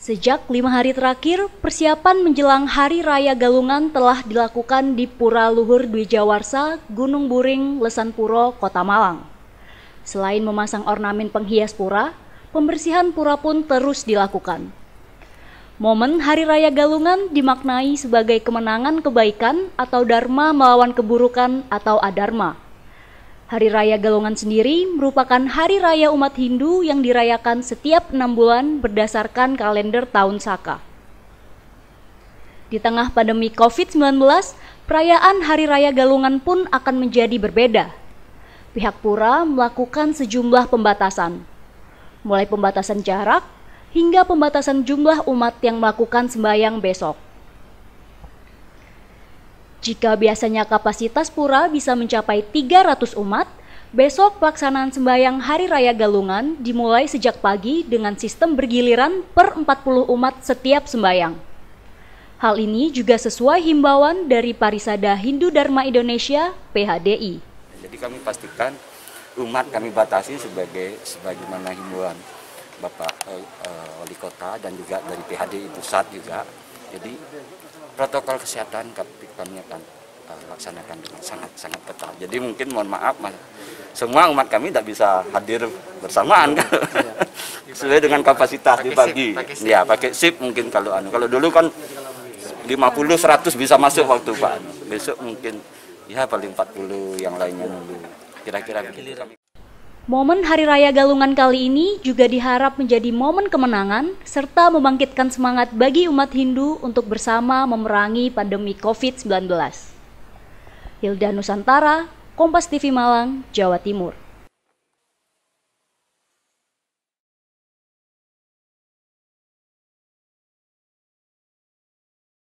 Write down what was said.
Sejak lima hari terakhir, persiapan menjelang Hari Raya Galungan telah dilakukan di Pura Luhur Dwi Gunung Buring, Lesan Puro, Kota Malang. Selain memasang ornamen penghias pura, pembersihan pura pun terus dilakukan. Momen Hari Raya Galungan dimaknai sebagai kemenangan kebaikan atau dharma melawan keburukan atau adharma Hari Raya Galungan sendiri merupakan hari raya umat Hindu yang dirayakan setiap enam bulan berdasarkan kalender tahun Saka. Di tengah pandemi COVID-19, perayaan Hari Raya Galungan pun akan menjadi berbeda. Pihak Pura melakukan sejumlah pembatasan, mulai pembatasan jarak hingga pembatasan jumlah umat yang melakukan sembahyang besok. Jika biasanya kapasitas pura bisa mencapai 300 umat, besok pelaksanaan sembahyang Hari Raya Galungan dimulai sejak pagi dengan sistem bergiliran per 40 umat setiap sembahyang. Hal ini juga sesuai himbauan dari Parisada Hindu Dharma Indonesia (PHDI). Jadi kami pastikan umat kami batasi sebagai sebagaimana himbauan Bapak eh, eh, Wali Kota dan juga dari PHDI pusat juga. Jadi protokol kesehatan kami akan uh, laksanakan dengan sangat-sangat ketat. Jadi mungkin mohon maaf mas, semua umat kami tidak bisa hadir bersamaan kan? sesuai dengan kapasitas dibagi. Ya pakai sip mungkin kalau anu. Kalau dulu kan 50 100 bisa masuk waktu Pak. Besok mungkin ya paling 40 yang lainnya dulu. Kira-kira begitu -kira. Momen Hari Raya Galungan kali ini juga diharap menjadi momen kemenangan serta membangkitkan semangat bagi umat Hindu untuk bersama memerangi pandemi COVID-19. Hilda Nusantara, Kompas TV Malang, Jawa Timur.